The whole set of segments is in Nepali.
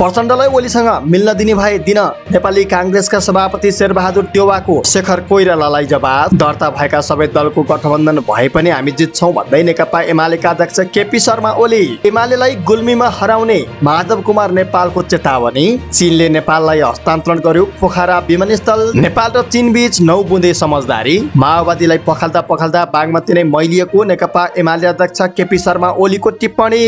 प्रचण्डलाई ओलीसँग मिल्न दिने भए दिन नेपाली काङ्ग्रेसका सभापति शेरबहादुर टेवाको शेखर कोइरालालाई जवाब दर्ता भएका सबै दलको गठबन्धन भए पनि हामी जित्छौँ भन्दै नेकपा एमालेका अध्यक्ष केपी शर्मा ओली एमालेलाई गुल्मीमा हराउने माधव कुमार नेपालको चेतावनी चीनले नेपाललाई हस्तान्तरण गर्यो पोखरा विमानस्थल नेपाल र चीन बीच नौ बुँदे समझदारी माओवादीलाई पखाल्दा पखाल्दा बागमती नै मैलिएको नेकपा एमाले अध्यक्ष केपी शर्मा ओलीको टिप्पणी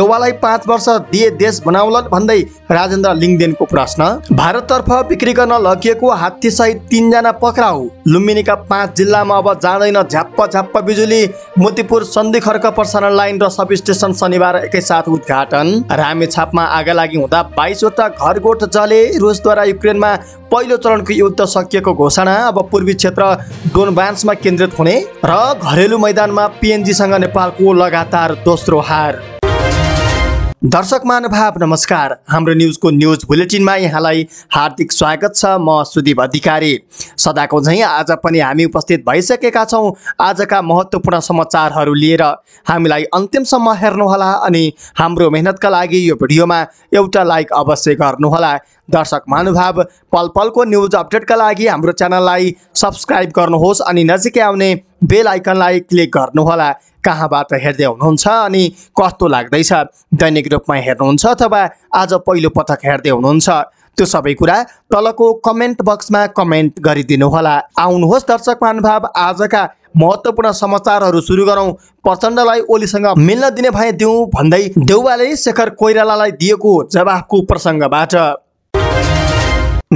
देउवालाई पाँच वर्ष दिए देश बनाउल भन्दै राजेन्द्र लिङदेनको प्रश्न भारततर्फ बिक्री गर्न लगिएको हात्ती सहित तिनजना पक्राउ लुम्बिनीका पाँच जिल्लामा अब जाँदैन झ्याप्प झ्याप्प बिजुली मोतीपुर सन्धि खर्क प्रसारण लाइन र सब स्टेसन शनिबार एकैसाथ उद्घाटन रामेछापमा लागि हुँदा बाइसवटा घरगोठ जले रुसद्वारा युक्रेनमा पहिलो चरणको युद्ध सकिएको घोषणा अब पूर्वी क्षेत्र डोनबान्समा केन्द्रित हुने र घरेलु मैदानमा पिएनजीसँग नेपालको लगातार दोस्रो हार दर्शक महानुभाव नमस्कार हाम्रो न्युजको न्युज बुलेटिनमा यहाँलाई हार्दिक स्वागत छ म सुदीप अधिकारी सदाको झैँ आज पनि हामी उपस्थित भइसकेका छौँ आजका महत्त्वपूर्ण समाचारहरू लिएर हामीलाई अन्तिमसम्म हेर्नुहोला अनि हाम्रो मेहनतका लागि यो भिडियोमा एउटा लाइक अवश्य गर्नुहोला दर्शक महानुभाव पल पलको न्युज अपडेटका लागि हाम्रो च्यानललाई सब्सक्राइब गर्नुहोस् अनि नजिकै आउने बेल आइकनलाई क्लिक गर्नुहोला कहाँबाट हेर्दै हुनुहुन्छ अनि कस्तो लाग्दैछ दैनिक रूपमा हेर्नुहुन्छ अथवा आज पहिलो पटक हेर्दै हुनुहुन्छ त्यो सबै कुरा तलको कमेन्ट बक्समा कमेन्ट गरिदिनुहोला आउनुहोस् दर्शक महानुभाव आजका महत्त्वपूर्ण समाचारहरू सुरु गरौँ प्रचण्डलाई ओलीसँग मिल्न दिने भए दिउँ भन्दै देउवाले शेखर कोइरालालाई दिएको जवाफको प्रसङ्गबाट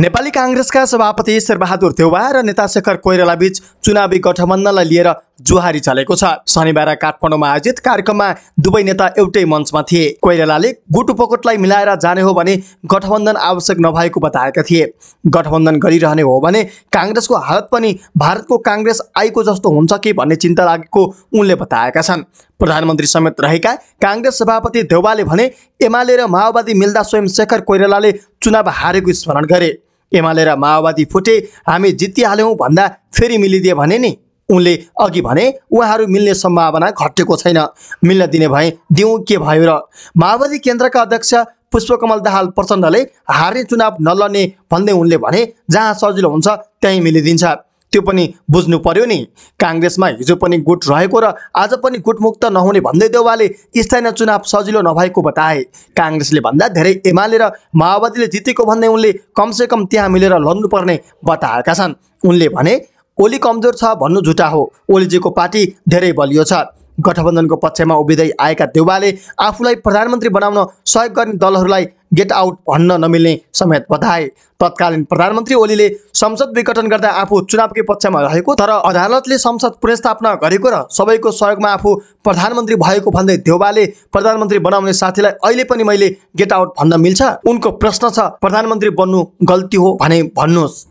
नेपाली काङ्ग्रेसका सभापति शेरबहादुर देउवा र नेता शेखर कोइराला बीच चुनावी गठबन्धनलाई लिएर जुहारी चलेको छ शनिबार काठमाडौँमा आयोजित कार्यक्रममा दुवै नेता एउटै मञ्चमा थिए कोइरालाले गुट उपकोटलाई मिलाएर जाने हो भने गठबन्धन आवश्यक नभएको बताएका थिए गठबन्धन गरिरहने हो भने काङ्ग्रेसको हालत पनि भारतको काङ्ग्रेस आएको जस्तो हुन्छ कि भन्ने चिन्ता लागेको उनले बताएका छन् प्रधानमन्त्री समेत रहेका काङ्ग्रेस सभापति देउवाले भने एमाले र माओवादी मिल्दा स्वयं शेखर कोइरालाले चुनाव हारेको स्मरण गरे एमाले र माओवादी फुटे हामी जितिहाल्यौँ भन्दा फेरि मिलिदिए भने नि उनले अघि भने उहाँहरू मिल्ने सम्भावना घटेको छैन मिल्न दिने भए दिउँ के भयो र माओवादी केन्द्रका अध्यक्ष पुष्पकमल दाहाल प्रचण्डले हार्ने चुनाव नलड्ने भन्दै उनले भने जहाँ सजिलो हुन्छ त्यहीँ मिलिदिन्छ त्यो पनि बुझ्नु पर्यो नि काङ्ग्रेसमा हिजो पनि गुट रहेको र आज पनि गुटमुक्त नहुने भन्दै देउवाले स्थानीय चुनाव सजिलो नभएको बताए काङ्ग्रेसले भन्दा धेरै एमाले र माओवादीले जितेको भन्दै उनले कमसेकम त्यहाँ मिलेर लड्नुपर्ने बताएका छन् उनले भने ओली कमजोर छ भन्नु झुटा हो ओलीजीको पार्टी धेरै बलियो छ गठबन्धनको पक्षमा उभिँदै आएका देउवाले आफूलाई प्रधानमन्त्री बनाउन सहयोग गर्ने दलहरूलाई गेट आउट भन्न नमिल्ने समेत बताए तत्कालीन प्रधानमन्त्री ओलीले संसद विघटन गर्दा आफू चुनावकै पक्षमा रहेको तर अदालतले संसद पुनस्थापना गरेको र सबैको सहयोगमा आफू प्रधानमन्त्री भएको भन्दै देउवाले प्रधानमन्त्री बनाउने साथीलाई अहिले पनि मैले गेट आउट भन्न मिल्छ उनको प्रश्न छ प्रधानमन्त्री बन्नु गल्ती हो भने भन्नुहोस्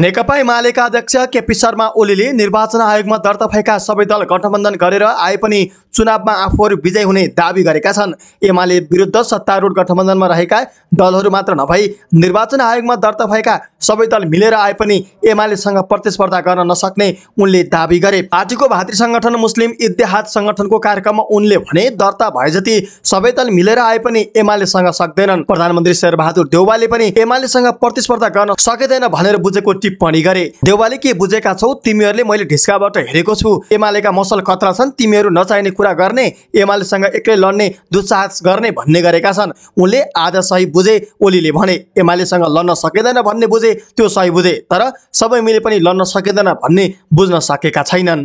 नेकपा एमालेका अध्यक्ष केपी शर्मा ओलीले निर्वाचन आयोगमा दर्ता भएका सबै दल गठबन्धन गरेर आए पनि चुनावमा आफूहरू विजय हुने दावी गरेका छन् एमाले विरुद्ध सत्तारूढ गठबन्धनमा रहेका दलहरू मात्र नभई निर्वाचन आयोगमा दर्ता भएका सबै दल मिलेर आए पनि एमालेसँग प्रतिस्पर्धा गर्न नसक्ने उनले दावी गरे पार्टीको भातृ सङ्गठन मुस्लिम इतिहाद सङ्गठनको कार्यक्रममा उनले भने दर्ता भए जति सबै दल मिलेर आए पनि एमालेसँग सक्दैनन् प्रधानमन्त्री शेरबहादुर देउवाले पनि एमालेसँग प्रतिस्पर्धा गर्न सकिँदैन भनेर बुझेको टिप्पणी गरे देवाली के बुझेका छौ तिमीहरूले मैले ढिस्काबाट हेरेको छु एमालेका मसल खतरा छन् तिमीहरू नचाहिने कुरा गर्ने एमालेसँग एक्लै लड्ने दुस्साहस गर्ने भन्ने गरेका छन् उनले आधा सही बुझे ओलीले भने एमालेसँग लड्न सकिँदैन भन्ने बुझे त्यो सही बुझे तर सबै मिले पनि लड्न सकिँदैन भन्ने बुझ्न सकेका छैनन्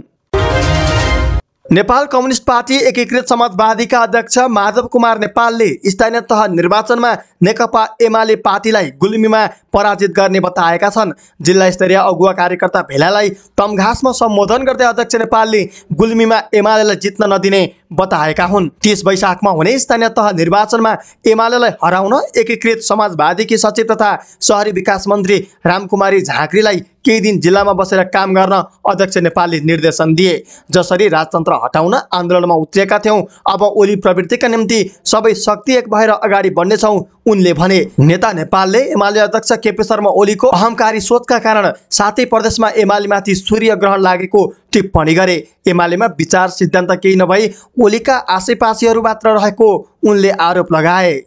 नेपाल कम्युनिस्ट पार्टी एकीकृत समाजवादीका अध्यक्ष माधव कुमार नेपालले स्थानीय तह निर्वाचनमा नेकपा एमाले पार्टीलाई गुल्मीमा पराजित गर्ने बताएका छन् जिल्ला स्तरीय अगुवा कार्यकर्ता भेलालाई तमघासमा सम्बोधन गर्दै अध्यक्ष नेपालले गुल्मीमा एमालेलाई जित्न नदिने बताएका हुन् तिस वैशाखमा हुने स्थानीय तह निर्वाचनमा एमालेलाई हराउन एकीकृत समाजवादीकी सचिव तथा सहरी विकास मन्त्री रामकुमारी झाँक्रीलाई केही दिन जिल्लामा बसेर काम गर्न अध्यक्ष नेपालले निर्देशन दिए जसरी राजतन्त्र हटाउन आन्दोलनमा उत्रिएका थियौँ अब ओली प्रवृत्तिका निम्ति सबै शक्ति एक भएर अगाडि बढ्नेछौँ उनले भने नेता नेपालले एमाले अध्यक्ष केपी शर्मा ओलीको अहंकारी सोचका कारण साथै प्रदेशमा एमालेमाथि सूर्य ग्रहण लागेको टिप्पणी गरे एमालेमा विचार सिद्धान्त केही नभई ओलीका आसेपासीहरू मात्र रहेको उनले आरोप लगाए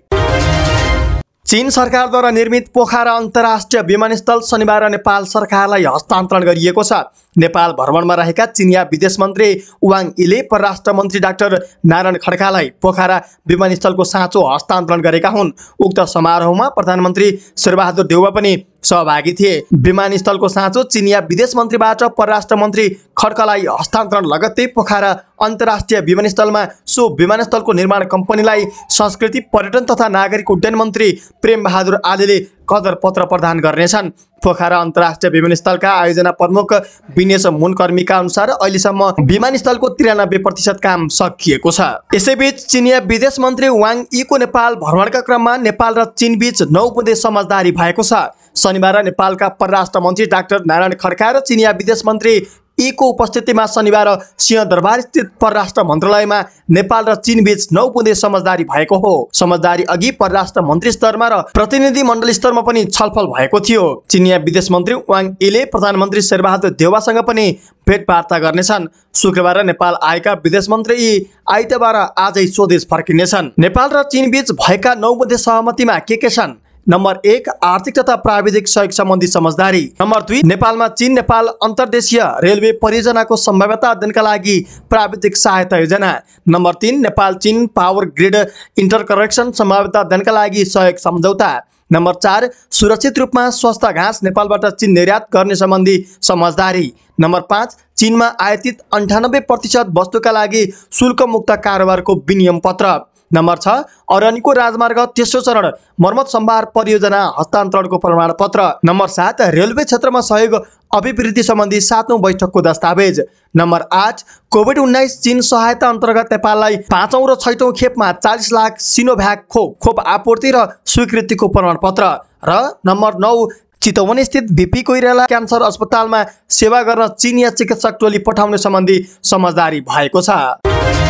चीन सरकारद्वारा निर्मित पोखरा अन्तर्राष्ट्रिय विमानस्थल शनिबार नेपाल सरकारलाई हस्तान्तरण गरिएको छ नेपाल भ्रमणमा रहेका चिनिया विदेश मन्त्री वाङ इले परराष्ट्र मन्त्री डाक्टर नारायण खड्कालाई पोखरा विमानस्थलको साँचो हस्तान्तरण गरेका हुन् उक्त समारोहमा प्रधानमन्त्री शेरबहादुर देउवा पनि सहभागी थिए विमानस्थलको साँचो चिनिया विदेश मन्त्रीबाट परराष्ट्र मन्त्री खड्कालाई हस्तान्तरण लगत्तै पोखरा अन्तर्राष्ट्रिय विमानस्थलमा सो विमानस्थलको निर्माण कम्पनीलाई संस्कृति पर्यटन तथा नागरिक उड्डयन मन्त्री प्रेमबहादुर आलेले पत्र प्रदान गर्नेछन् पोखरा अन्तर्राष्ट्रिय विमानस्थलका आयोजना प्रमुख विनेश मुनकर्मीका अनुसार अहिलेसम्म विमानस्थलको त्रियानब्बे प्रतिशत काम सकिएको छ यसैबीच चिनिया विदेश मन्त्री वाङ ईको नेपाल भ्रमणका क्रममा नेपाल र चीनबीच नौ बुँदे समझदारी भएको छ शनिबार नेपालका परराष्ट्र मन्त्री डाक्टर नारायण खड्का र चिनिया विदेश मन्त्री यीको उपस्थितिमा शनिबार सिंहदरबारस्थित परराष्ट्र मन्त्रालयमा नेपाल र चीनबीच नौ बुँदे समझदारी भएको हो समझदारी अघि परराष्ट्र मन्त्री स्तरमा र प्रतिनिधि मण्डल स्तरमा पनि छलफल भएको थियो चिनिया विदेश मन्त्री वाङ इले प्रधानमन्त्री शेरबहादुर देवासँग पनि भेटवार्ता गर्नेछन् शुक्रबार नेपाल आएका विदेश मन्त्री यी आइतबार आजै स्वदेश फर्किनेछन् नेपाल र चीनबीच भएका नौ बुँदे सहमतिमा के के छन् नम्बर एक आर्थिक तथा प्राविधिक सहयोग सम्बन्धी समझदारी नम्बर दुई नेपालमा चिन नेपाल अन्तर्देशीय रेलवे परियोजनाको सम्भाव्यता अध्ययनका लागि प्राविधिक सहायता योजना नम्बर तिन नेपाल चिन पावर ग्रिड इन्टरकरेक्सन सम्भाव्यता अध्ययनका लागि सहयोग सम्झौता नम्बर चार सुरक्षित रूपमा स्वस्थ घाँस नेपालबाट चिन निर्यात गर्ने सम्बन्धी समझदारी नम्बर पाँच चिनमा आयातित अन्ठानब्बे प्रतिशत वस्तुका लागि शुल्कमुक्त कारोबारको विनियम पत्र नम्बर छ अरनीको राजमार्ग तेस्रो चरण मर्मत सम्भार परियोजना हस्तान्तरणको प्रमाणपत्र नम्बर सात रेलवे क्षेत्रमा सहयोग अभिवृद्धि सम्बन्धी सातौँ बैठकको दस्तावेज नम्बर आठ कोभिड उन्नाइस चिन सहायता अन्तर्गत नेपाललाई पाँचौँ र छैटौँ खेपमा चालिस लाख सिनोभ्याक खोप खोप आपूर्ति र स्वीकृतिको प्रमाणपत्र र नम्बर नौ चितवनस्थित भिपी कोइराला क्यान्सर अस्पतालमा सेवा गर्न चिनिया चिकित्सक टोली पठाउने सम्बन्धी समझदारी भएको छ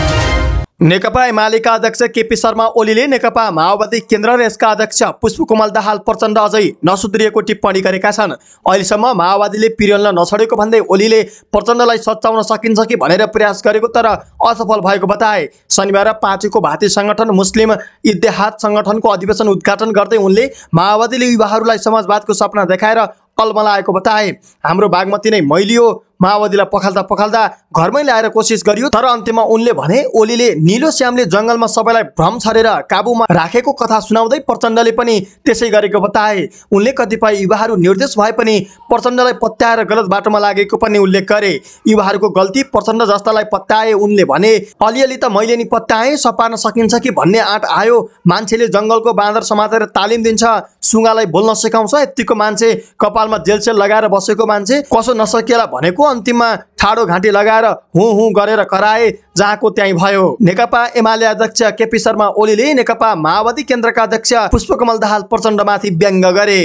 नेकपा एमालेका अध्यक्ष केपी शर्मा ओलीले नेकपा माओवादी केन्द्र र यसका अध्यक्ष पुष्पकमल दाहाल प्रचण्ड अझै नसुध्रिएको टिप्पणी गरेका छन् अहिलेसम्म माओवादीले पिरियल नछडेको भन्दै ओलीले प्रचण्डलाई सच्याउन सकिन्छ कि भनेर प्रयास गरेको तर असफल भएको बताए शनिबार पार्टीको भाती सङ्गठन मुस्लिम इतिहाद सङ्गठनको अधिवेशन उद्घाटन गर्दै उनले माओवादीले युवाहरूलाई समाजवादको सपना देखाएर कलमलाएको बताए हाम्रो बागमती नै मैलियो माओवादीलाई पखाल्दा पखाल्दा घरमै ल्याएर कोसिस गरियो तर अन्त्यमा उनले भने ओलीले निलो श्यामले जङ्गलमा सबैलाई भ्रम छरेर काबुमा राखेको कथा सुनाउँदै प्रचण्डले पनि त्यसै गरेको बताए उनले कतिपय युवाहरू निर्देश भए पनि प्रचण्डलाई पत्याएर गलत बाटोमा लागेको पनि उल्लेख गरे युवाहरूको गल्ती प्रचण्ड जस्तालाई पत्याए उनले भने अलिअलि त मैले नि पत्याएँ सपार्न सकिन्छ कि भन्ने आँट आयो मान्छेले जङ्गलको बाँदर समातेर तालिम दिन्छ सुँगालाई बोल्न सिकाउँछ यत्तिको मान्छे कपालमा जेलसेल लगाएर बसेको मान्छे कसो नसकिएला भनेको अन्तिममा ठाडो घाँटी लगाएर हुँ हुँ गरेर कराए जहाँको त्यहीँ भयो नेकपा एमाले अध्यक्ष केपी शर्मा ओलीले नेकपा माओवादी केन्द्रका अध्यक्ष पुष्पकमल दाहाल प्रचण्डमाथि व्यङ्ग गरे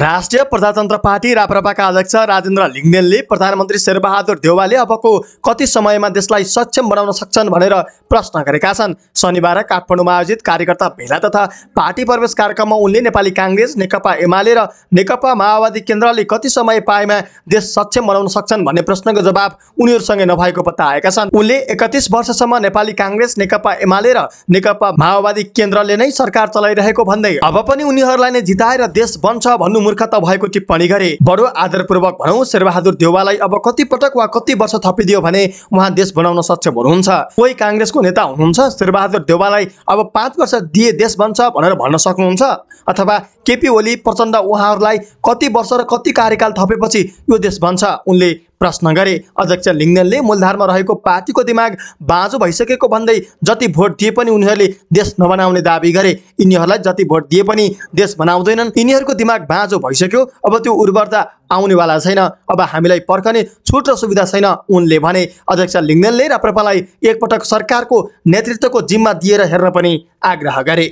राष्ट्रिय प्रजातन्त्र पार्टी राप्रपाका अध्यक्ष राजेन्द्र लिङ्गेलले प्रधानमन्त्री शेरबहादुर देवालले अबको कति समयमा देशलाई सक्षम बनाउन सक्छन् भनेर प्रश्न गरेका छन् शनिबार काठमाडौँमा आयोजित कार्यकर्ता भेला तथा पार्टी प्रवेश कार्यक्रममा उनले नेपाली काङ्ग्रेस नेकपा एमाले र नेकपा माओवादी केन्द्रले कति समय पाएमा देश सक्षम बनाउन सक्छन् भन्ने प्रश्नको जवाब उनीहरूसँगै नभएको आएका छन् उनले एकतिस वर्षसम्म नेपाली काङ्ग्रेस नेकपा एमाले र नेकपा माओवादी केन्द्रले नै सरकार चलाइरहेको भन्दै अब पनि उनीहरूलाई नै जिताएर देश बन्छ भन्नु मूर्खता भएको टिप्पणी गरे बडो आदरपूर्वक भनौँ शेरबहादुर देउवालाई अब कति पटक वा कति वर्ष थपिदियो भने उहाँ देश बनाउन सक्षम हुनुहुन्छ कोही काङ्ग्रेसको नेता हुनुहुन्छ शेरबहादुर देउवालाई अब पाँच वर्ष दिए देश बन्छ भनेर भन्न सक्नुहुन्छ अथवा केपी ओली प्रचण्ड उहाँहरूलाई कति वर्ष र कति कार्यकाल थपेपछि यो देश बन्छ उनले प्रश्न गरे अध्यक्ष लिङ्गनले मूलधारमा रहेको पार्टीको दिमाग बाँझो भइसकेको भन्दै जति भोट दिए पनि उनीहरूले देश नबनाउने दावी गरे यिनीहरूलाई जति भोट दिए पनि देश बनाउँदैनन् यिनीहरूको दिमाग बाँझो भइसक्यो अब त्यो उर्वरता आउनेवाला छैन अब हामीलाई पर्खने छुट र सुविधा छैन उनले भने अध्यक्ष लिङ्गनले राप्रपालाई एकपटक सरकारको नेतृत्वको जिम्मा दिएर हेर्न पनि आग्रह गरे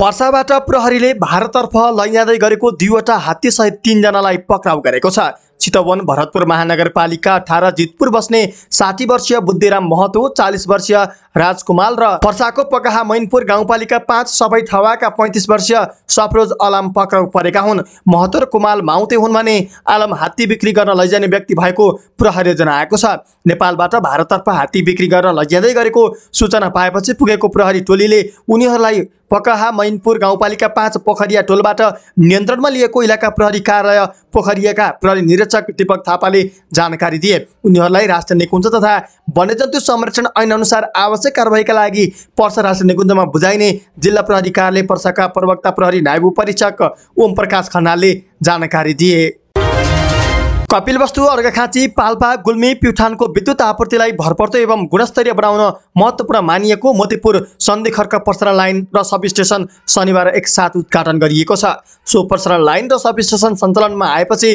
पर्साबाट प्रहरीले भारततर्फ लैजाँदै गरेको दुईवटा हात्तीसहित तिनजनालाई पक्राउ गरेको छ चितवन भरतपुर महानगरपालिका अठार जितपुर बस्ने साठी वर्षीय बुद्धिराम महतो चालिस वर्षीय राजकुमाल र पर्साको पकाहा मैनपुर गाउँपालिका पाँच सबै थवाका पैँतिस वर्षीय सफरोज अलाम पक्राउ परेका हुन् महतो र कुमाल माउते हुन् भने आलम हात्ती बिक्री गर्न लैजाने व्यक्ति भएको प्रहरीले जनाएको छ नेपालबाट भारततर्फ हात्ती बिक्री गर्न लैजाँदै गरेको सूचना पाएपछि पुगेको प्रहरी टोलीले उनीहरूलाई पकहा मैनपुर गाउँपालिका पाँच पोखरिया टोलबाट नियन्त्रणमा लिएको इलाका प्रहरी कार्यालय पोखरियाका प्रहरी निरीक्षक संरक्षक दीपक थापाले जानकारी दिए उनीहरूलाई राष्ट्रिय निकुञ्ज तथा वन्यजन्तु संरक्षण अनुसार आवश्यक कारवाहीका लागि पर्सा राष्ट्रिय निकुञ्जमा बुझाइने जिल्ला प्रहरी कार्यालय पर्साका प्रवक्ता प्रहरी नायब परीक्षक ओम प्रकाश खनालले जानकारी दिए कपिल वस्तु अर्घाखाँची पाल्पा गुल्मी प्युठानको विद्युत आपूर्तिलाई भरपर्दो एवं गुणस्तरीय बनाउन महत्त्वपूर्ण मानिएको मोतीपुर सन्धिखर्क प्रसारण लाइन र सब स्टेसन शनिबार एकसाथ उद्घाटन गरिएको छ सो प्रसारण लाइन र सब स्टेसन सञ्चालनमा आएपछि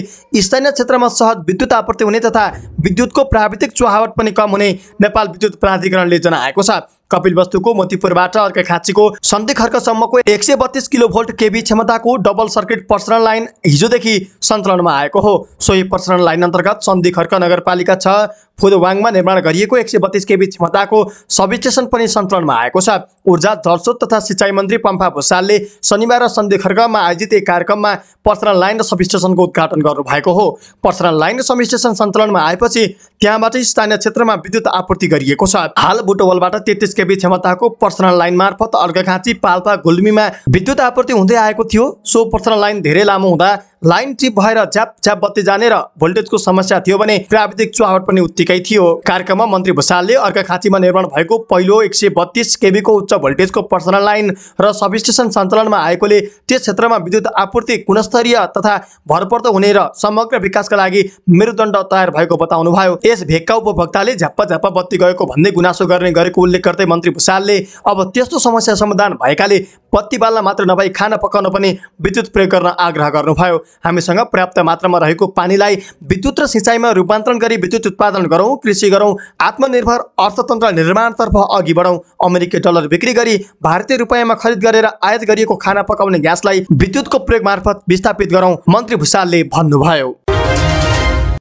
स्थानीय क्षेत्रमा सहज विद्युत आपूर्ति हुने तथा विद्युतको प्राविधिक चुहावट पनि कम हुने नेपाल विद्युत प्राधिकरणले जनाएको छ कपिल वस्तुको मोतीपुरबाट खाँचीको सन्धि खर्कसम्मको एक सय बत्तिस किलो भोल्ट केबी क्षमताको डबल सर्किट प्रसारण लाइन हिजोदेखि सञ्चालनमा आएको हो सोही प्रसारण लाइन अन्तर्गत सन्धि खर्क नगरपालिका छ फुदवाङमा निर्माण गरिएको एक सय बत्तिस केबी क्षमताको सबस्टेसन पनि सञ्चालनमा आएको छ ऊर्जा जलस्रोत तथा सिँचाइ मन्त्री पम्फा भूषालले शनिबार र सन्धि खर्गमा आयोजित एक कार्यक्रममा पर्सनल लाइन र सब स्टेसनको उद्घाटन गर्नुभएको हो पर्सनल लाइन र सब स्टेसन सञ्चालनमा आएपछि त्यहाँबाट स्थानीय क्षेत्रमा विद्युत आपूर्ति गरिएको छ हाल बुटोवलबाट तेत्तिस केबी क्षमताको पर्सनल लाइन मार्फत अर्घघाँची पाल्पा गुल्मीमा विद्युत आपूर्ति हुँदै आएको थियो सो पर्सनल लाइन धेरै लामो हुँदा लाइन टिप भएर झ्याप झ्याप बत्ती जाने र भोल्टेजको समस्या थियो भने प्राविधिक चुहावट पनि उत्तिकै थियो कार्यक्रममा मन्त्री भूषालले खाँचीमा निर्माण भएको पहिलो एक सय बत्तीस केबीको उच्च भोल्टेजको पर्सनल लाइन र सब स्टेसन सञ्चालनमा आएकोले त्यस क्षेत्रमा विद्युत आपूर्ति गुणस्तरीय तथा भरपर्दो हुने र समग्र विकासका लागि मेरुदण्ड तयार भएको बताउनुभयो यस भेगका उपभोक्ताले झ्याप्पा झ्याप्पा बत्ती गएको भन्दै गुनासो गर्ने गरेको उल्लेख गर्दै मन्त्री भूषालले अब त्यस्तो समस्या समाधान भएकाले बत्ती बाल्न मात्र नभई खाना पकाउन पनि विद्युत प्रयोग गर्न आग्रह गर्नुभयो हामीसँग पर्याप्त मात्रामा रहेको पानीलाई विद्युत र सिँचाइमा रूपान्तरण गरी विद्युत उत्पादन गरौँ कृषि गरौँ आत्मनिर्भर अर्थतन्त्र निर्माणतर्फ अघि बढौँ अमेरिकी डलर बिक्री गरी भारतीय रुपियाँमा खरिद गरेर आयात गरिएको खाना पकाउने ग्यासलाई विद्युतको प्रयोग मार्फत विस्थापित गरौँ मन्त्री भूषालले भन्नुभयो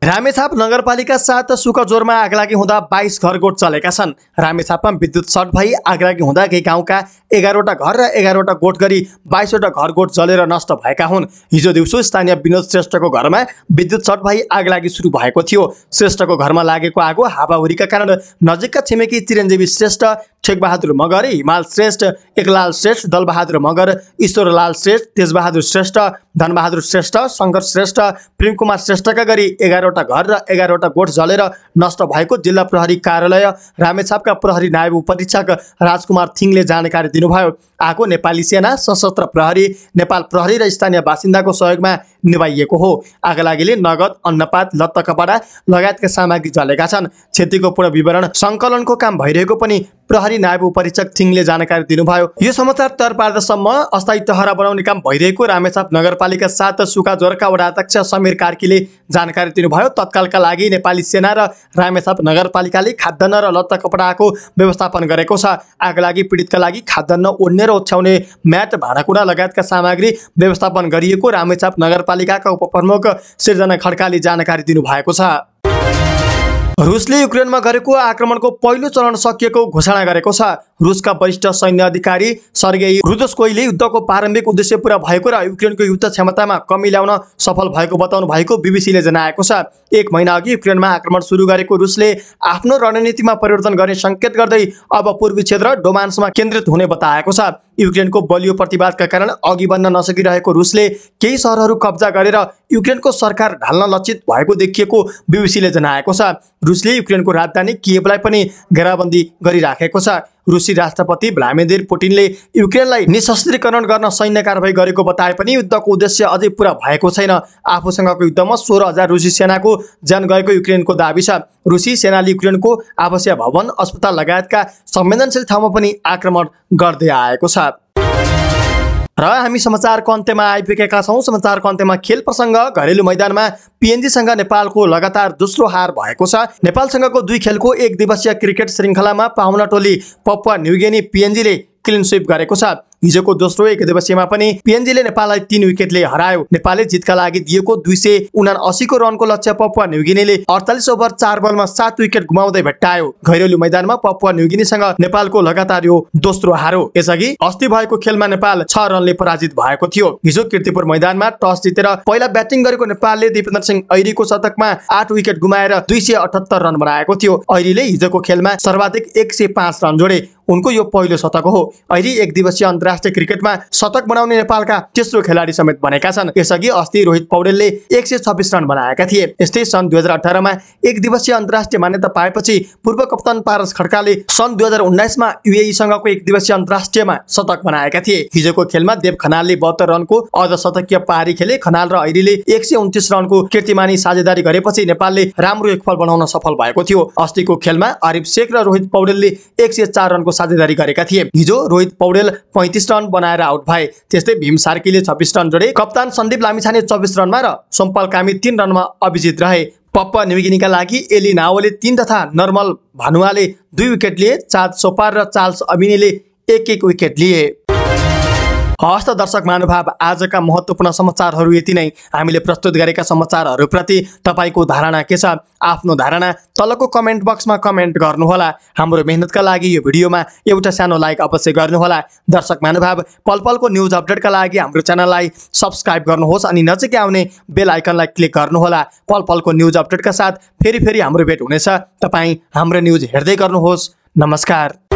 रामेछाप नगरपालिका साथ आग आगलागी हुँदा बाइस घरगोट चलेका छन् रामेछापमा विद्युत सर्ट भई आगलागी हुँदा केही गाउँका एघारवटा घर र एघारवटा गोठ गरी बाइसवटा घरगोट जलेर नष्ट भएका हुन् हिजो दिउँसो स्थानीय विनोद श्रेष्ठको घरमा विद्युत सर्ट भई आगलागी सुरु भएको थियो श्रेष्ठको घरमा लागेको आगो हावाहुरीका कारण नजिकका छिमेकी चिरञ्जीवी श्रेष्ठ ठेकबहादुर मगर हिमाल श्रेष्ठ एकलाल श्रेष्ठ दलबहादुर मगर ईश्वरलाल श्रेष्ठ तेजबहादुर श्रेष्ठ धनबहादुर श्रेष्ठ शङ्कर श्रेष्ठ प्रेमकुमार श्रेष्ठका गरी एघारवटा घर र एघारवटा गोठ जलेर नष्ट भएको जिल्ला प्रहरी कार्यालय रामेछापका प्रहरी नायब उपरीक्षक राजकुमार थिङले जानकारी दिनुभयो आएको नेपाली सेना सशस्त्र प्रहरी नेपाल प्रहरी र स्थानीय बासिन्दाको सहयोगमा निभाइएको हो आग लागिले नगद अन्नपात लत्त कपडा लगायतका सामग्री जलेका छन् क्षतिको पूर्ण विवरण सङ्कलनको काम भइरहेको पनि प्रहरी नायब उपरीक्षक थिङले जानकारी दिनुभयो यो समाचार तयार पार्दासम्म अस्थायी तहरा बनाउने काम भइरहेको रामेछाप नगरपालिका सात ज्वरका वडा अध्यक्ष समीर कार्कीले जानकारी दिनुभयो तत्कालका लागि नेपाली सेना र रामेछाप नगरपालिकाले खाद्यान्न र लत्त कपडाको व्यवस्थापन गरेको छ आग लागि पीडितका लागि खाद्यान्न ओढ्ने र ओछ्याउने म्याट भाँडाकुँडा लगायतका सामग्री व्यवस्थापन गरिएको रामेछाप नगर नगरपालिकाका उपप्रमुख सिर्जना खड्काले जानकारी दिनुभएको छ रुसले युक्रेनमा गरेको आक्रमणको पहिलो चरण सकिएको घोषणा गरेको छ रुसका वरिष्ठ सैन्य अधिकारी सर्गेई रुदोस्कोईले युद्धको प्रारम्भिक उद्देश्य पुरा भएको र युक्रेनको युद्ध क्षमतामा कमी ल्याउन सफल भएको बताउनु भएको बिबिसीले जनाएको छ एक महिना अघि युक्रेनमा आक्रमण सुरु गरेको रुसले आफ्नो रणनीतिमा परिवर्तन गर्ने सङ्केत गर्दै अब पूर्वी क्षेत्र डोमान्समा केन्द्रित हुने बताएको छ युक्रेनको बलियो प्रतिवादका कारण अघि बन्न नसकिरहेको रुसले केही सहरहरू कब्जा गरेर युक्रेनको सरकार ढाल्न लक्षित भएको देखिएको बिबिसीले जनाएको छ रुसले युक्रेनको राजधानी किएबलाई पनि घेराबन्दी गरिराखेको छ रुसी राष्ट्रपति भ्लादिमिर पुटिनले युक्रेनलाई निशस्त्रीकरण गर्न सैन्य कारवाही गरेको बताए पनि युद्धको उद्देश्य अझै पुरा भएको छैन आफूसँगको युद्धमा सोह्र हजार रुसी सेनाको ज्यान गएको युक्रेनको दावी छ रुसी सेनाले युक्रेनको आवासीय भवन अस्पताल लगायतका संवेदनशील ठाउँमा पनि आक्रमण गर्दै आएको छ र हामी समाचारको अन्त्यमा आइपुगेका छौँ समाचारको अन्त्यमा खेल प्रसङ्ग घरेलु मैदानमा पिएनजीसँग नेपालको लगातार दोस्रो हार भएको छ नेपालसँगको दुई खेलको एक दिवसीय क्रिकेट श्रृङ्खलामा पाहुना टोली पप्पा न्युगेनी पिएनजीले क्लिन स्विप गरेको छ हिजोको दोस्रो एक दिवसीयमा पनि पिएनजीले नेपाललाई तीन विकेटले हरायो नेपालले जितका लागि दिएको दुई सय उना असीको रनको लक्ष्य पपुवा न्युगिनीले अडचालिस ओभर चार बलमा सात विकेट गुमाउँदै भेट्टायो घरेलु मैदानमा पपुवा न्युगिनीसँग नेपालको लगातार यो दोस्रो हारो यसअघि अस्ति भएको खेलमा नेपाल छ रनले पराजित भएको थियो हिजो किर्तिपुर मैदानमा टस जितेर पहिला ब्याटिङ गरेको नेपालले दिपेन्द्र सिंह ऐरीको शतकमा आठ विकेट गुमाएर दुई सय अठहत्तर रन बनाएको थियो ऐरीले हिजोको खेलमा सर्वाधिक एक सय पाँच रन जोडे उनको यो पहिलो शतक हो ऐरी एक दिवसीय अन्तर राष्ट्रिय क्रिकेटमा शतक बनाउने नेपालका तेस्रो खेलाडी समेत बनेका छन् यसअघि अस्ति रोहित पौडेलले एक सय छब्बिस रन बनाएका थिए यस्तै सन् दुई हजार अठारमा एक दिवसीय अन्तर्राष्ट्रिय मान्यता पाएपछि पूर्व कप्तान पारस खड्काले सन् दुई हजार उन्नाइसमा सँगको एक दिवसीय अन्तर्राष्ट्रियमा शतक बनाएका थिए हिजोको खेलमा देव खनालले बहत्तर रनको अर्धशतकीय पारी खेले खनाल र ऐरीले एक सय उन्तिस रनको कीर्तिमानी साझेदारी गरेपछि नेपालले राम्रो एकफल बनाउन सफल भएको थियो अस्तिको खेलमा आरिफ शेख र रोहित पौडेलले एक सय चार रनको साझेदारी गरेका थिए हिजो रोहित पौडेल पैँतिस एकतिस रन बनाएर आउट भए त्यस्तै भीम सार्कीले छब्बिस रन जोडे कप्तान सन्दीप लामिछाने चौबिस रनमा र सोम्पल कामी तीन रनमा अभिजित रहे पप्पा न्युगिनीका लागि एली नावले तीन तथा नर्मल भानुवाले दुई विकेट लिए चाँद सोपार र चार्ल्स अभिनीले एक एक विकेट लिए हस्त दर्शक महानुभाव आजका महत्त्वपूर्ण समाचारहरू यति नै हामीले प्रस्तुत गरेका समाचारहरूप्रति तपाईँको धारणा के छ आफ्नो धारणा तलको कमेन्ट बक्समा कमेन्ट गर्नुहोला हाम्रो मेहनतका लागि यो भिडियोमा एउटा सानो लाइक अवश्य गर्नुहोला दर्शक महानुभाव पल पलको न्युज अपडेटका लागि हाम्रो च्यानललाई सब्सक्राइब गर्नुहोस् अनि नजिकै आउने बेल आइकनलाई क्लिक गर्नुहोला पल पलको न्युज अपडेटका साथ फेरि फेरि हाम्रो भेट हुनेछ तपाईँ हाम्रो न्युज हेर्दै गर्नुहोस् नमस्कार